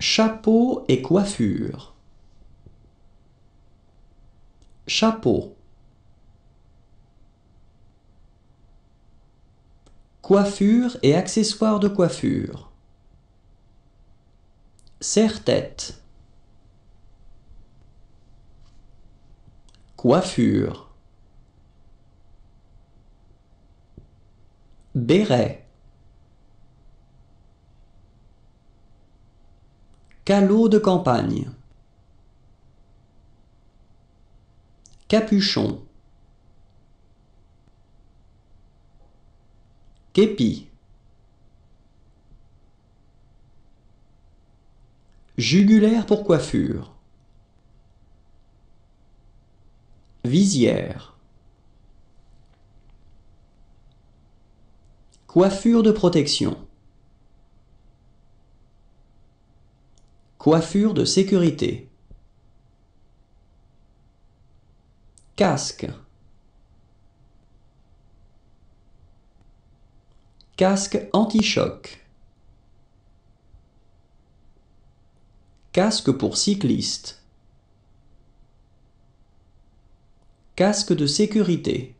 Chapeau et coiffure. Chapeau. Coiffure et accessoires de coiffure. Serre-tête. Coiffure. Béret. Calot de campagne Capuchon Képi Jugulaire pour coiffure Visière Coiffure de protection Coiffure de sécurité. Casque. Casque anti-choc. Casque pour cycliste. Casque de sécurité.